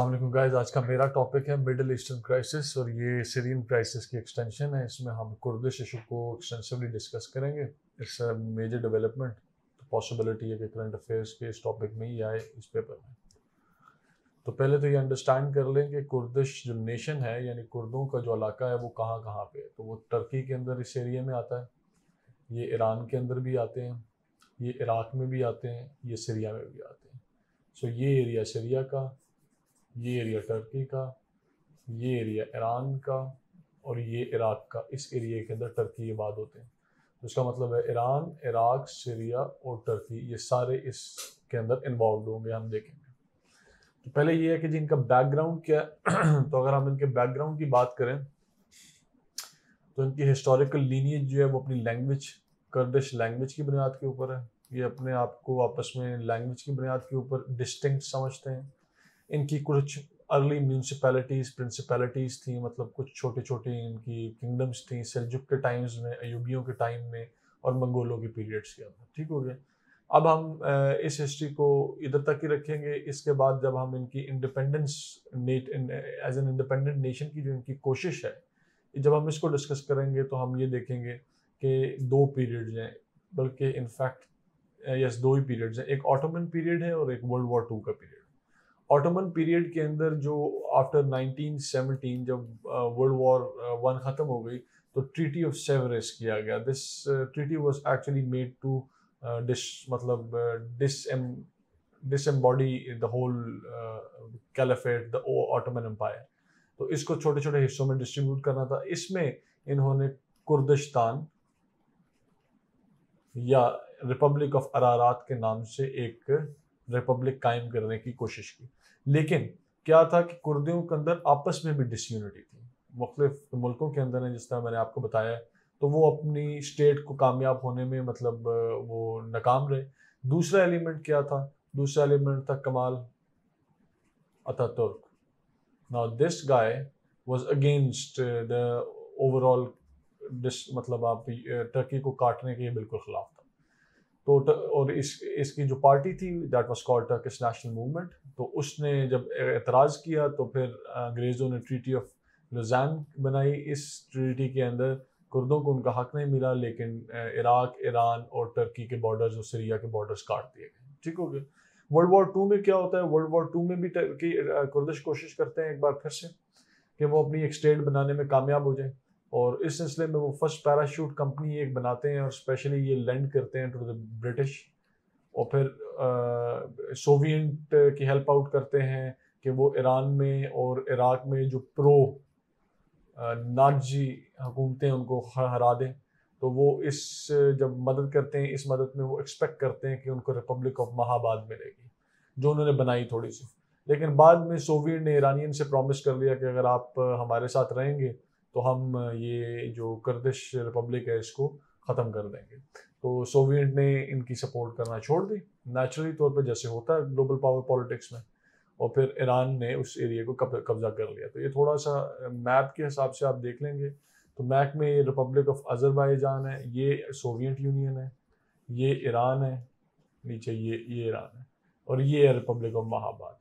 अलमैकम guys आज का मेरा टॉपिक है मिडल ईस्टर्न क्राइसिस और ये सीरियन क्राइसिस की एक्सटेंशन है इसमें हम कुर्दिश इशू को एक्सटेंसिवली डिस्कस करेंगे इट्स अ मेजर डेवलपमेंट तो पॉसिबिलिटी है कि करंट अफेयर्स के इस टॉपिक में ही आए इस पेपर में तो पहले तो ये अंडरस्टैंड कर लें कि कुर्दिश जो नेशन है यानी कुर्दों का जो इलाका है वो कहाँ कहाँ पर है तो वो टर्की के अंदर इस एरिया में आता है ये ईरान के अंदर भी आते हैं ये इराक में भी आते हैं ये सीरिया में भी आते हैं सो so ये एरिया सीरिया का ये एरिया टर्की का ये एरिया ईरान का और ये इराक का इस एरिया के अंदर टर्की आबाद होते हैं तो इसका मतलब है ईरान इराक सीरिया और टर्की ये सारे इसके अंदर इन्वॉल्व होंगे हम देखेंगे तो पहले ये है कि जी इनका बैकग्राउंड क्या है तो अगर हम इनके बैकग्राउंड की बात करें तो इनकी हिस्टोरिकल लीनियज जो है वो अपनी लैंग्वेज कर्दिश लैंग्वेज की बुनियाद के ऊपर है ये अपने आप को आपस में लैंग्वेज की बुनियाद के ऊपर डिस्टिंक्ट समझते हैं इनकी कुछ अर्ली म्यूनसिपैलिटीज़ प्रिंसिपैलिटीज़ थी मतलब कुछ छोटे छोटे इनकी किंगडम्स थी सेलजुक के टाइम्स में अयूबियों के टाइम में और मंगोलों के पीरियड्स के अंदर ठीक हो गया अब हम इस हिस्ट्री को इधर तक ही रखेंगे इसके बाद जब हम इनकी इंडिपेंडेंस नेट एज एन इंडिपेंडेंट नेशन की जो इनकी कोशिश है जब हम इसको डिस्कस करेंगे तो हम ये देखेंगे कि दो पीरियड्स हैं बल्कि इनफैक्ट यस दो ही पीरियड्स हैं एक ऑटोमन पीरियड है और एक वर्ल्ड वॉर टू का पीरियड ऑटोमन पीरियड के अंदर जो आफ्टर 1917 जब वर्ल्ड वॉर वन ख़त्म हो गई तो ट्रीटी ऑफ सेवरेस किया गया this treaty was actually made to dis मतलब dis disembody the whole caliphate the Ottoman empire तो इसको छोटे छोटे हिस्सों में डिस्ट्रीब्यूट करना था इसमें इन्होंने कुर्दिस्तान या रिपब्लिक ऑफ अरारात के नाम से एक रिपब्लिक कायम करने की कोशिश की लेकिन क्या था कि कुर्दियों के अंदर आपस में भी डिसयूनिटी थी मुख्तफ मुल्कों के अंदर है जिस तरह मैंने आपको बताया तो वो अपनी स्टेट को कामयाब होने में मतलब वो नाकाम रहे दूसरा एलिमेंट क्या था दूसरा एलिमेंट था Kemal Turk now this guy was against the overall dis मतलब आप टर्की को काटने के बिल्कुल खिलाफ था तो और इस इसकी जो पार्टी थी that was called Turkish national movement तो उसने जब एतराज़ किया तो फिर अंग्रेज़ों ने ट्रीटी ऑफ लुजैन बनाई इस ट्रीटी के अंदर कुर्दों को उनका हक नहीं मिला लेकिन इराक ईरान और टर्की के बॉर्डर्स और सीरिया के बॉर्डर्स काट दिए गए ठीक हो गया वर्ल्ड वॉर टू में क्या होता है वर्ल्ड वॉर टू में भी टर्की कुर्दिश कोशिश करते हैं एक बार फिर से कि वो अपनी एक स्टेट बनाने में कामयाब हो जाए और इस सिलसिले में वो फर्स्ट पैराशूट कंपनी एक बनाते हैं और स्पेशली ये लैंड करते हैं टू द ब्रिटिश और फिर सोवियत की हेल्प आउट करते हैं कि वो ईरान में और इराक में जो प्रो नाजी हुकूमतें उनको हरा दें तो वो इस जब मदद करते हैं इस मदद में वो एक्सपेक्ट करते हैं कि उनको रिपब्लिक ऑफ महाबाद मिलेगी जो उन्होंने बनाई थोड़ी सी लेकिन बाद में सोवियत ने ईरानियन से प्रॉमिस कर लिया कि अगर आप हमारे साथ रहेंगे तो हम ये जो कर्दिश रिपब्लिक है इसको ख़त्म कर देंगे तो सोवियत ने इनकी सपोर्ट करना छोड़ दी नेचुरली तौर पर जैसे होता है ग्लोबल पावर पॉलिटिक्स में और फिर ईरान ने उस एरिया को कब्जा कर लिया तो ये थोड़ा सा मैप के हिसाब से आप देख लेंगे तो मैप में ये रिपब्लिक ऑफ अजरबाईजान है ये सोवियत यूनियन है ये ईरान है नीचे ये ये ईरान है और ये है रिपब्लिक ऑफ महाबाद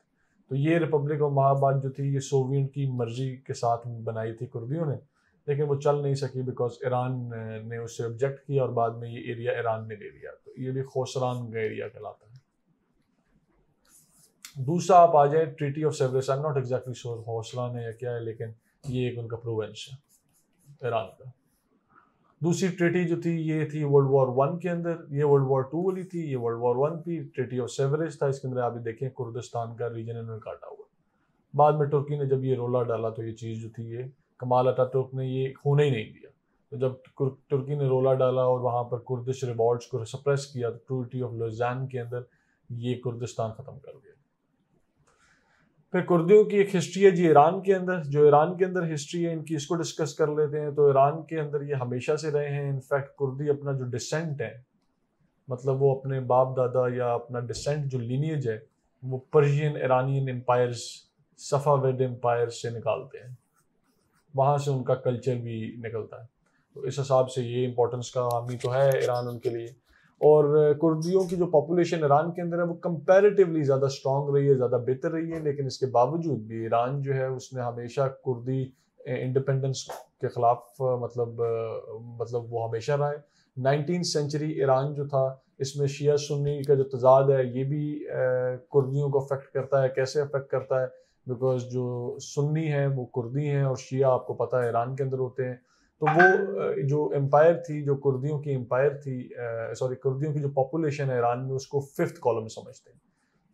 तो ये रिपब्लिक ऑफ महाबाद जो थी ये सोवियत की मर्जी के साथ बनाई थी कुर्दियों ने लेकिन वो चल नहीं सकी बिकॉज ईरान uh, ने उससे ऑब्जेक्ट किया और बाद में ये एरिया ईरान ने ले लिया तो ये भी खोसरान एरिया कहलाता है दूसरा आप आ जाए treaty of Sevres I not exactly sure हौसलान है या क्या है लेकिन ये एक उनका प्रोवेंस है ईरान का दूसरी ट्रीटी जो थी ये थी वर्ल्ड वॉर वन के अंदर ये वर्ल्ड वॉर टू वाली थी ये वर्ल्ड वॉर वन थी ट्रीटी ऑफ सेवरेज था इसके अंदर आप देखें कुर्दिस्तान का रीजन इन्होंने काटा हुआ बाद में तुर्की ने जब ये रोला डाला तो ये चीज़ जो थी ये कमाल तुर्क ने ये होने ही नहीं दिया तो जब तुर्की ने रोला डाला और वहाँ पर कुर्दिश रिवॉल्ट को सप्रेस किया तो ट्रूटी ऑफ लोजैन के अंदर ये कुर्दिस्तान ख़त्म कर दिया फिर कुर्दियों की एक हिस्ट्री है जी ईरान के अंदर जो ईरान के अंदर हिस्ट्री है इनकी इसको डिस्कस कर लेते हैं तो ईरान के अंदर ये हमेशा से रहे हैं इनफैक्ट कुर्दी अपना जो डिसेंट है मतलब वो अपने बाप दादा या अपना डिसेंट जो लीनियज है वो Persian Iranian empires Safavid empire से निकालते हैं वहाँ से उनका कल्चर भी निकलता है तो इस हिसाब से ये इम्पोर्टेंस का हामी तो है ईरान उनके लिए और कुर्दियों की जो पॉपुलेशन ईरान के अंदर है वो कंपैरेटिवली ज़्यादा स्ट्रॉन्ग रही है ज़्यादा बेहतर रही है लेकिन इसके बावजूद भी ईरान जो है उसने हमेशा कुर्दी इंडिपेंडेंस के ख़िलाफ़ मतलब मतलब वो हमेशा रहा है नाइनटीन सेंचुरी ईरान जो था इसमें शिया सुन्नी का जो तजाद है ये भी कुर्दियों को अफेक्ट करता है कैसे अफेक्ट करता है बिकॉज जो सुन्नी हैं वो कुर्दी हैं और शिया आपको पता है ईरान के अंदर होते हैं तो वो जो एम्पायर थी जो कुर्दियों की एम्पायर थी सॉरी कुर्दियों की जो पॉपुलेशन है ईरान में उसको फिफ्थ कॉलम समझते हैं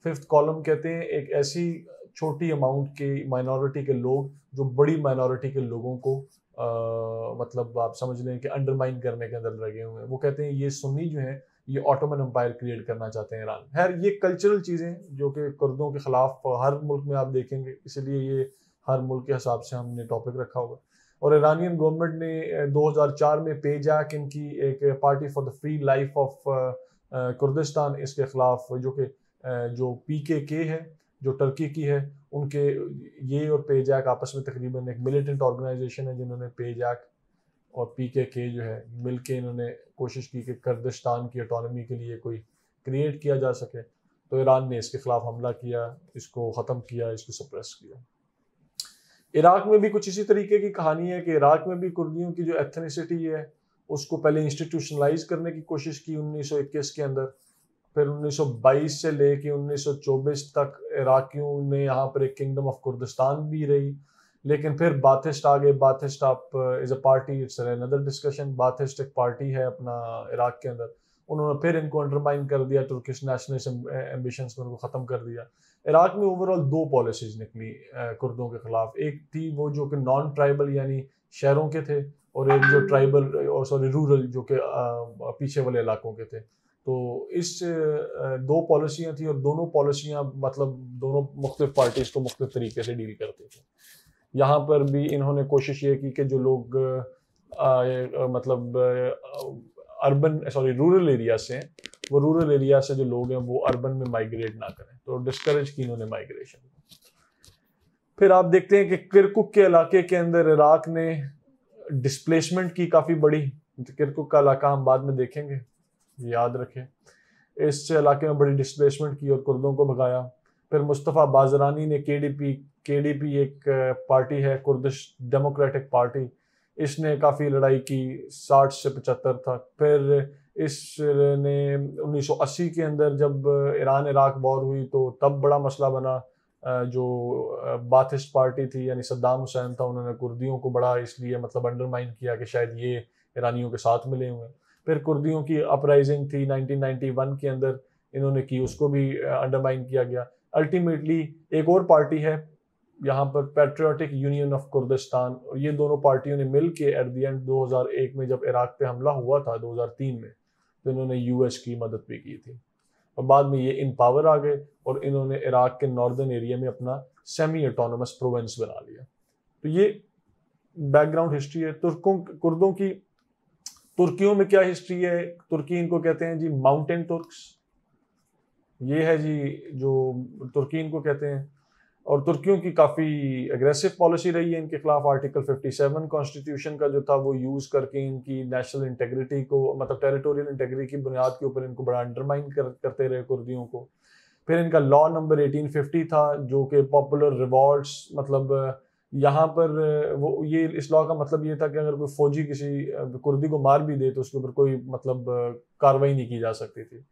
फिफ्थ कॉलम कहते हैं एक ऐसी छोटी अमाउंट के माइनॉरिटी के लोग जो बड़ी माइनॉरिटी के लोगों को आ, मतलब आप समझ लें कि अंडरमाइन करने के अंदर लगे हुए हैं वो कहते हैं ये सुन्नी जो है ये ऑटोमन एम्पायर क्रिएट करना चाहते हैं ईरान खैर ये कल्चरल चीज़ें जो कि कुर्दों के ख़िलाफ़ हर मुल्क में आप देखेंगे इसलिए ये हर मुल्क के हिसाब से हमने टॉपिक रखा हुआ और ईरानियन गवर्नमेंट ने 2004 में पेजैक इनकी एक party for the free life of Kurdistan इसके खिलाफ जो कि जो पी के के है जो टर्की की है उनके ये और पेजैक आपस में तकरीबन एक मिलिटेंट ऑर्गेनाइजेशन है जिन्होंने पेजैक और पी के के जो है मिल के इन्होंने कोशिश की कि कर्दिस्तान की अटोनमी के लिए कोई क्रिएट किया जा सके तो ईरान ने इसके खिलाफ हमला किया इसको ख़त्म किया इसको सप्रेस किया इराक में भी कुछ इसी तरीके की कहानी है कि इराक में भी कुर्दियों की जो एथनीसिटी है उसको पहले इंस्टीट्यूशनलाइज करने की कोशिश की 1921 के अंदर फिर 1922 से लेके 1924 तक इराकियों ने यहाँ पर एक किंगडम ऑफ कुर्दिस्तान भी रही लेकिन फिर बाथिस्ट आ गए बाथिस्ट आप is a party it's another discussion Baathist एक पार्टी है अपना इराक के अंदर उन्होंने फिर इनको अंडरमाइन कर दिया तुर्किश नेशनलिस्ट एम्बिशंस को उनको ख़त्म कर दिया इराक में ओवरऑल दो पॉलिसीज निकली uh, कुर्दों के ख़िलाफ़ एक थी वो जो कि नॉन ट्राइबल यानी शहरों के थे और एक जो ट्राइबल और सॉरी रूरल जो कि uh, पीछे वाले इलाकों के थे तो इस uh, दो पॉलिसियाँ थी और दोनों पॉलिसियाँ मतलब दोनों मुख्तफ पार्टीज़ को मुख्तफ तरीके से डील करती थी यहाँ पर भी इन्होंने कोशिश ये की कि जो लोग आ, मतलब अर्बन सॉरी रूरल एरिया से हैं वो रूरल एरिया से जो लोग हैं वो अर्बन में माइग्रेट ना करें तो डिस्करेज की इन्होंने माइग्रेशन फिर आप देखते हैं कि किरकुक के इलाके के अंदर इराक ने डिस्प्लेसमेंट की काफ़ी बड़ी किरकुक का इलाका हम बाद में देखेंगे याद रखें इस इलाके में बड़ी डिस्प्लेसमेंट की और कुर्दों को भगाया फिर मुस्तफ़ा बाजरानी ने के डी पी पी एक पार्टी है कुर्दिश डेमोक्रेटिक पार्टी इसने काफ़ी लड़ाई की साठ से पचहत्तर तक फिर इसने 1980 के अंदर जब ईरान इराक वॉर हुई तो तब बड़ा मसला बना जो बाथिस्ट पार्टी थी यानी सद्दाम हुसैन था उन्होंने कुर्दियों को बड़ा इसलिए मतलब अंडरमाइन किया कि शायद ये ईरानियों के साथ मिले हुए फिर कुर्दियों की अपराइजिंग थी 1991 के अंदर इन्होंने की उसको भी अंडरमाइन किया गया अल्टीमेटली एक और पार्टी है यहाँ पर पेट्रियाटिक यूनियन ऑफ कुर्दिस्तान और ये दोनों पार्टियों ने मिल के एट दी एंड एक में जब इराक पे हमला हुआ था 2003 में तो इन्होंने एस की मदद भी की थी और बाद में ये इन पावर आ गए और इन्होंने इराक के नॉर्दर्न एरिया में अपना सेमी ऑटोनमस प्रोवेंस बना लिया तो ये बैकग्राउंड हिस्ट्री है तुर्कों कुर्दों की तुर्कियों में क्या हिस्ट्री है तुर्की इनको कहते हैं जी माउंटेन तुर्क ये है जी जो तुर्की इनको कहते हैं और तुर्कियों की काफ़ी एग्रेसिव पॉलिसी रही है इनके खिलाफ आर्टिकल 57 कॉन्स्टिट्यूशन का जो था वो यूज़ करके इनकी नेशनल इंटेग्रिटी को मतलब टेरिटोरियल इंटेग्रिटी की बुनियाद के ऊपर इनको बड़ा अंडरमाइन कर, करते रहे कुर्दियों को फिर इनका लॉ नंबर 1850 था जो कि पॉपुलर रिवॉर्ड्स मतलब यहाँ पर वो ये इस लॉ का मतलब ये था कि अगर कोई फौजी किसी कुर्दी को मार भी दे तो उसके ऊपर कोई मतलब कार्रवाई नहीं की जा सकती थी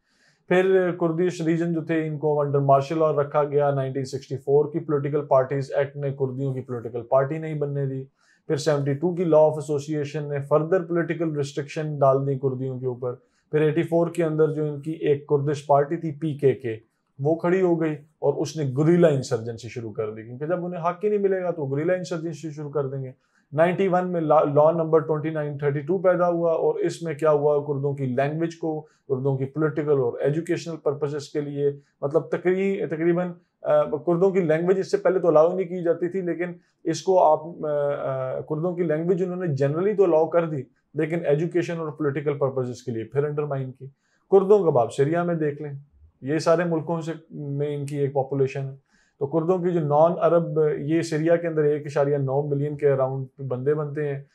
फिर कुर्दिश रीजन जो थे इनको अंडर मार्शल और रखा गया 1964 की पॉलिटिकल पार्टीज एक्ट ने कुर्दियों की पॉलिटिकल पार्टी नहीं बनने दी फिर 72 की लॉ ऑफ एसोसिएशन ने फर्दर पॉलिटिकल रिस्ट्रिक्शन डाल दी कुर्दियों के ऊपर फिर 84 के अंदर जो इनकी एक कुर्दिश पार्टी थी पी के के वो खड़ी हो गई और उसने गुरीला इंसर्जेंसी शुरू कर दी क्योंकि जब उन्हें हक ही नहीं मिलेगा तो गुरीला इंसर्जेंसी शुरू कर देंगे 91 में लॉ नंबर 2932 पैदा हुआ और इसमें क्या हुआ कुर्दों की लैंग्वेज को कुर्दों की पॉलिटिकल और एजुकेशनल पर्पसेस के लिए मतलब तकरी तकरीबन कुर्दों की लैंग्वेज इससे पहले तो अलाउ नहीं की जाती थी लेकिन इसको आप कुर्दों की लैंग्वेज उन्होंने जनरली तो अलाउ कर दी लेकिन एजुकेशन और पोलिटिकल पर्पजेज के लिए फिर अंडरमाइन की कुर्दों का बाप सीरिया में देख लें ये सारे मुल्कों से में इनकी एक पॉपुलेशन है तो कुर्दों की जो नॉन अरब ये सीरिया के अंदर एक इशारिया नौ मिलियन के अराउंड बंदे बनते हैं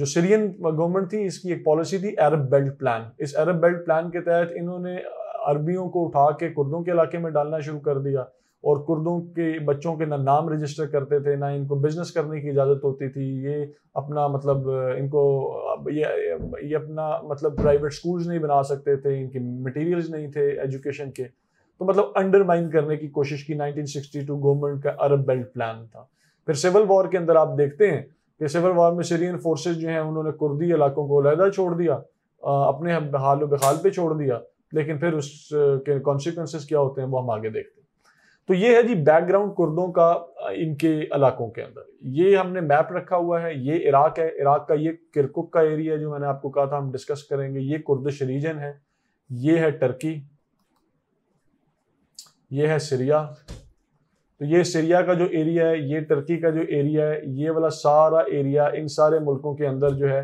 जो सीरियन गवर्नमेंट थी इसकी एक पॉलिसी थी अरब बेल्ट प्लान इस अरब बेल्ट प्लान के तहत इन्होंने अरबियों को उठा के कुर्दों के इलाके में डालना शुरू कर दिया और कुर्दों के बच्चों के ना नाम रजिस्टर करते थे ना इनको बिजनेस करने की इजाज़त होती थी ये अपना मतलब इनको ये ये अपना मतलब प्राइवेट स्कूल्स नहीं बना सकते थे इनके मटेरियल्स नहीं थे एजुकेशन के तो मतलब अंडरमाइन करने की कोशिश की 1962 गवर्नमेंट का अरब बेल्ट प्लान था फिर सिविल वॉर के अंदर आप देखते हैं कि सिविल वॉर में सीरियन फोर्सेज जो हैं उन्होंने कुर्दी इलाकों को अलहदा छोड़ दिया अपने हाल बहाल पर छोड़ दिया लेकिन फिर उसके कॉन्सिक्वेंसेस क्या होते हैं वो हम आगे देखते हैं तो ये है जी बैकग्राउंड कुर्दों का इनके इलाकों के अंदर ये हमने मैप रखा हुआ है ये इराक है इराक का ये किरकुक का एरिया जो मैंने आपको कहा था हम डिस्कस करेंगे ये कुर्दिश रीजन है ये है टर्की ये है सीरिया तो ये सीरिया का जो एरिया है ये टर्की का जो एरिया है ये वाला सारा एरिया इन सारे मुल्कों के अंदर जो है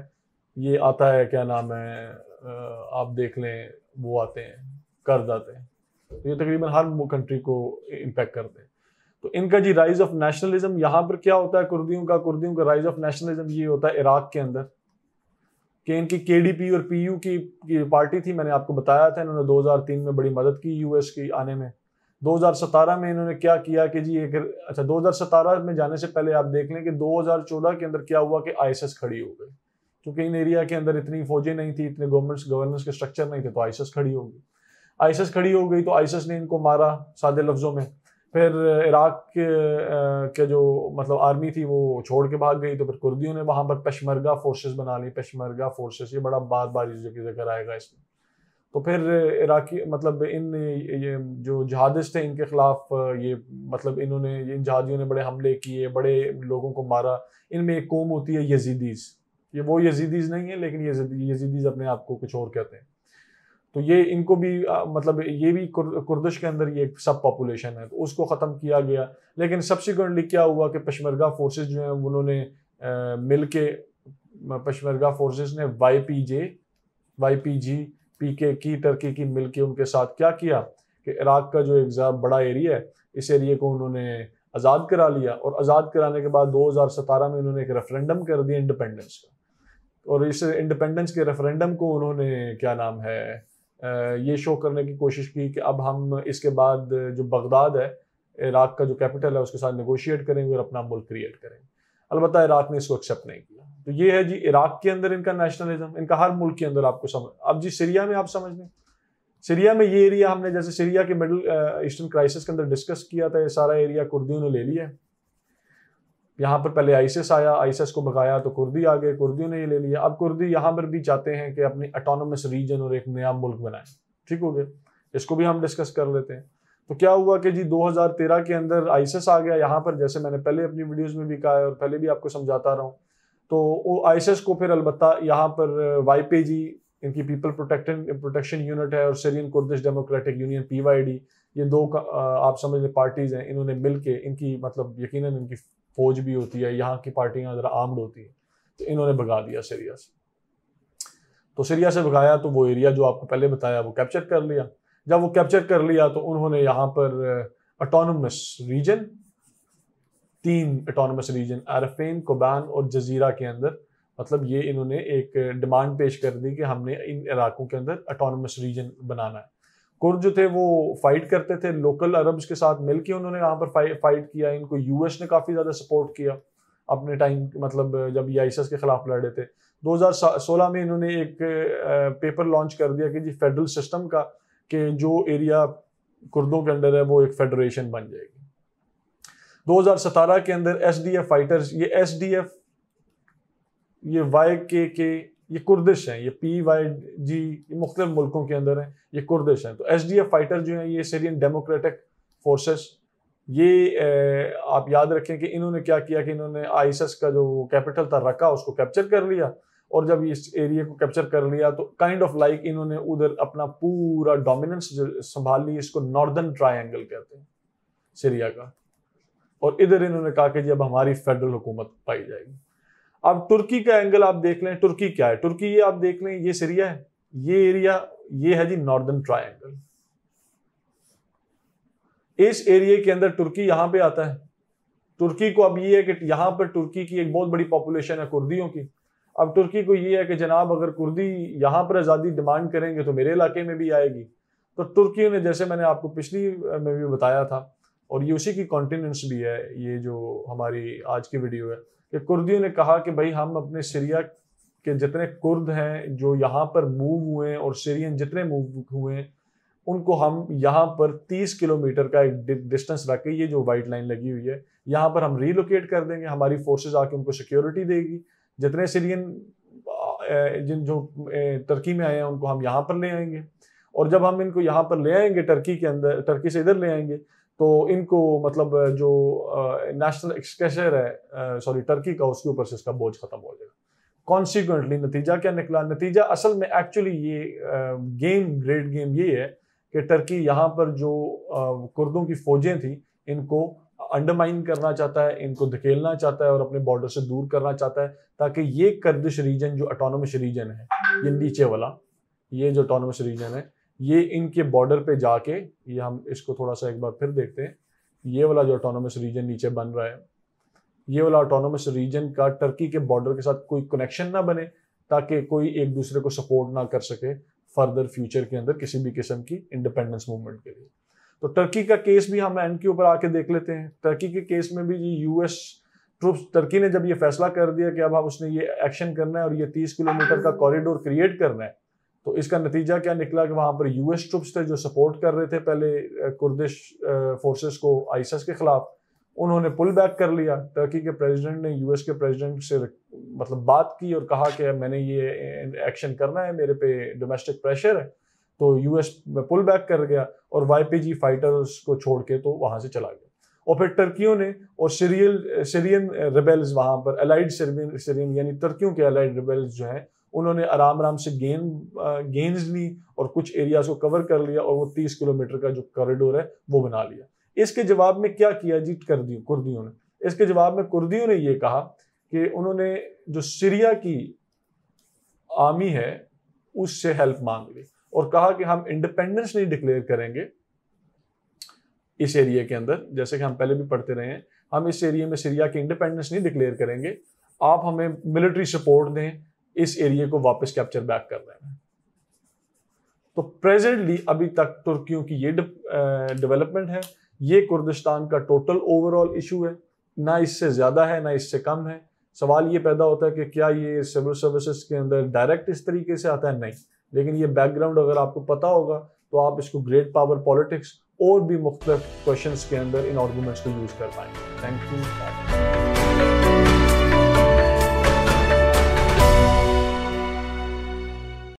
ये आता है क्या नाम है आप देख लें वो आते हैं कर्ज आते हैं तो ये तकरीबन हर कंट्री को इम्पेक्ट करते हैं तो इनका जी राइज ऑफ नेशनलिज्म यहाँ पर क्या होता है कुर्दियों का कुर्दियों का राइज ऑफ नेशनलिज्म ये होता है इराक के अंदर कि इनकी के और पी की, की पार्टी थी मैंने आपको बताया था इन्होंने 2003 में बड़ी मदद की यूएस की आने में 2017 में इन्होंने क्या किया कि जी एक अच्छा 2017 में जाने से पहले आप देख लें कि 2014 के अंदर क्या हुआ कि आईएसएस खड़ी हो गई क्योंकि इन एरिया के अंदर इतनी फौजें नहीं थी इतने गवर्नमेंट्स गवर्नेंस के स्ट्रक्चर नहीं थे तो आईएसएस खड़ी हो गई आईएसएस खड़ी हो गई तो आईएसएस ने इनको मारा सादे लफ्जों में फिर इराक के, के जो मतलब आर्मी थी वो छोड़ के भाग गई तो फिर कुर्दियों ने वहाँ पर पशमरगा फोर्सेस बना ली पशमरगा फोर्सेस ये बड़ा बार बार जगह आएगा इसमें तो फिर इराकी मतलब इन ये जो जहादिश थे इनके खिलाफ ये मतलब इन्होंने इन जहादियों ने बड़े हमले किए बड़े लोगों को मारा इनमें एक कौम होती है यजीदीज़ ये वो यजीदीज़ नहीं है लेकिन ये यजीदीज़ अपने आप को कुछ और कहते हैं तो ये इनको भी आ, मतलब ये भी कुर्दिश के अंदर ये एक सब पॉपुलेशन है तो उसको ख़त्म किया गया लेकिन सब्सिक्वेंटली क्या हुआ कि पशमरगा फोर्सेस जो हैं उन्होंने मिल के पशमरगा फोर्सेज ने Y P J Y P G PKK की टर्की की मिलके उनके साथ क्या किया कि इराक का जो एक बड़ा एरिया है इस एरिए को उन्होंने आज़ाद करा लिया और आज़ाद कराने के बाद 2017 में उन्होंने एक रेफरेंडम कर दिया इंडिपेंडेंस का और इस इंडिपेंडेंस के रेफरेंडम को उन्होंने क्या नाम है ये शो करने की कोशिश की कि अब हम इसके बाद जो बगदाद है इराक का जो कैपिटल है उसके साथ नेगोशिएट करेंगे और अपना मुल्क क्रिएट करेंगे अलबत्त इराक ने इसको एक्सेप्ट नहीं किया तो ये है जी इराक के अंदर इनका नेशनलिज्म इनका हर मुल्क के अंदर आपको समझ अब जी सीरिया में आप समझ लें सीरिया में ये एरिया हमने जैसे सीरिया के मिडिल ईस्टर्न क्राइसिस के अंदर डिस्कस किया था ये सारा एरिया कुर्दियों ने ले लिया है यहाँ पर पहले आइसिस आया आइसिस को भगाया तो कुर्दी आ गए कुर्दियों ने ये ले लिया अब कुर्दी यहाँ पर भी चाहते हैं कि अपनी अटोनमस रीजन और एक नया मुल्क बनाए ठीक हो गया इसको भी हम डिस्कस कर लेते हैं तो क्या हुआ कि जी 2013 के अंदर आइसिस आ गया यहाँ पर जैसे मैंने पहले अपनी वीडियोस में भी कहा है और पहले भी आपको समझाता रहा हूँ तो वो आई को फिर अलबत् यहाँ पर वाई जी इनकी पीपल प्रोटेक्ट प्रोटेक्शन यूनिट है और Syrian Kurdish democratic union PYD ये दो का, आप समझ लें पार्टीज़ हैं इन्होंने मिल के इनकी मतलब यकीन इनकी फौज भी होती है यहाँ की पार्टियाँ ज़रा आर्म्ड होती हैं तो इन्होंने भगा दिया सीरिया से तो सीरिया से भगाया तो वो एरिया जो आपको पहले बताया वो कैप्चर कर लिया जब वो कैप्चर कर लिया तो उन्होंने यहाँ पर अटोनमस रीजन तीन अटोनमस रीजन आरफेन कोबान और जजीरा के अंदर मतलब ये इन्होंने एक डिमांड पेश कर दी कि हमने इन इलाकों के अंदर अटोनमस रीजन बनाना है कुर जो थे वो फाइट करते थे लोकल अरब्स के साथ के उन्होंने यहाँ पर फाइट फाइट किया इनको यूएस ने काफ़ी ज़्यादा सपोर्ट किया अपने टाइम मतलब जब ये के खिलाफ लड़े थे 2016 में इन्होंने एक पेपर लॉन्च कर दिया कि जी फेडरल सिस्टम का कि जो एरिया कुर्दों के अंडर है वो एक फेडरेशन बन जाएगी 2017 के अंदर एस डी एफ फाइटर्स ये एस डी एफ ये वाई के के ये कुर्दिश हैं ये पी वाई जी ये मुख्तलिफ मुल्कों के अंदर हैं ये कुर्दिश हैं तो एस डी एफ फाइटर जो हैं ये सीरियन डेमोक्रेटिक फोर्सेस ये ए, आप याद रखें कि इन्होंने क्या किया कि इन्होंने एस का जो कैपिटल था रखा उसको कैप्चर कर लिया और जब इस एरिया को कैप्चर कर लिया तो काइंड ऑफ लाइक इन्होंने उधर अपना पूरा डोमिनेंस संभाल ली इसको नॉर्दर्न ट्राइंगल कहते हैं सीरिया का और इधर इन्होंने कहा कि जी अब हमारी फेडरल हुकूमत पाई जाएगी अब तुर्की का एंगल आप देख लें तुर्की क्या है तुर्की ये आप देख लें ये सीरिया है ये एरिया ये है जी नॉर्दर्न ट्रायंगल इस एरिया के अंदर तुर्की यहां पे आता है तुर्की को अब ये है कि यहां पर तुर्की की एक बहुत बड़ी पॉपुलेशन है कुर्दियों की अब तुर्की को ये है कि जनाब अगर कुर्दी यहां पर आज़ादी डिमांड करेंगे तो मेरे इलाके में भी आएगी तो तुर्की ने जैसे मैंने आपको पिछली में भी बताया था और ये उसी की कॉन्टिनेंस भी है ये जो हमारी आज की वीडियो है कि कुर्दियों ने कहा कि भाई हम अपने सीरिया के जितने कुर्द हैं जो यहाँ पर मूव हुए हैं और सीरियन जितने मूव हुए हैं उनको हम यहाँ पर 30 किलोमीटर का एक डिस्टेंस रख के ये जो वाइट लाइन लगी हुई है यहाँ पर हम रीलोकेट कर देंगे हमारी फोर्सेज आके उनको सिक्योरिटी देगी जितने सीरियन जिन जो टर्की में आए हैं उनको हम यहाँ पर ले आएंगे और जब हम इनको यहाँ पर ले आएंगे टर्की के अंदर टर्की से इधर ले आएंगे तो इनको मतलब जो नेशनल एक्सकेशर है सॉरी टर्की का उसके ऊपर से इसका बोझ खत्म हो जाएगा कॉन्सिक्वेंटली नतीजा क्या निकला नतीजा असल में एक्चुअली ये गेम ग्रेट गेम ये है कि टर्की यहाँ पर जो कुर्दों की फौजें थी इनको अंडरमाइन करना चाहता है इनको धकेलना चाहता है और अपने बॉर्डर से दूर करना चाहता है ताकि ये कर्दिश रीजन जो अटोनमस रीजन है ये नीचे वाला ये जो अटोनमस रीजन है ये इनके बॉर्डर पे जाके ये हम इसको थोड़ा सा एक बार फिर देखते हैं ये वाला जो ऑटोनोमस रीजन नीचे बन रहा है ये वाला ऑटोनोमस रीजन का टर्की के बॉर्डर के साथ कोई कनेक्शन ना बने ताकि कोई एक दूसरे को सपोर्ट ना कर सके फर्दर फ्यूचर के अंदर किसी भी किस्म की इंडिपेंडेंस मूवमेंट के लिए तो टर्की का केस भी हम एंड के ऊपर आके देख लेते हैं टर्की के केस में भी ये यूएस ट्रूप्स टर्की ने जब ये फैसला कर दिया कि अब हम उसने ये एक्शन करना है और ये तीस किलोमीटर का कॉरिडोर क्रिएट करना है तो इसका नतीजा क्या निकला कि वहाँ पर यूएस ट्रुप्स थे जो सपोर्ट कर रहे थे पहले कुर्दिश फोर्सेस को आइसस के खिलाफ उन्होंने पुल बैक कर लिया टर्की के प्रेसिडेंट ने यूएस के प्रेसिडेंट से मतलब बात की और कहा कि मैंने ये एक्शन करना है मेरे पे डोमेस्टिक प्रेशर है तो यूएस पुल बैक कर गया और वाईपीजी फाइटर्स को छोड़ के तो वहाँ से चला गया और फिर टर्कियों ने और सीरियल सीरियन रेबेल्स वहाँ पर अलाइड सीरियन सीरियन यानी टर्कियों के अलाइड रेबेल्स जो हैं उन्होंने आराम आराम से गेंद गेंद ली और कुछ एरियाज को कवर कर लिया और वो तीस किलोमीटर का जो कॉरिडोर है वो बना लिया इसके जवाब में क्या किया जी करदियों कुर्दियों ने इसके जवाब में कुर्दियों ने ये कहा कि उन्होंने जो सीरिया की आर्मी है उससे हेल्प मांग ली और कहा कि हम इंडिपेंडेंस नहीं डिक्लेयर करेंगे इस एरिया के अंदर जैसे कि हम पहले भी पढ़ते रहे हैं हम इस एरिया में सीरिया की इंडिपेंडेंस नहीं डिक्लेयर करेंगे आप हमें मिलिट्री सपोर्ट दें इस एरिया को वापस कैप्चर बैक कर रहे हैं तो प्रेजेंटली अभी तक तुर्कियों की ये डेवलपमेंट है ये कुर्दिस्तान का टोटल ओवरऑल इशू है ना इससे ज़्यादा है ना इससे कम है सवाल ये पैदा होता है कि क्या ये सिविल सर्विसेज के अंदर डायरेक्ट इस तरीके से आता है नहीं लेकिन ये बैकग्राउंड अगर आपको पता होगा तो आप इसको ग्रेट पावर पॉलिटिक्स और भी मुख्तलिफ क्वेश्चन के अंदर इन आर्गूमेंट्स को यूज़ कर पाएंगे थैंक यू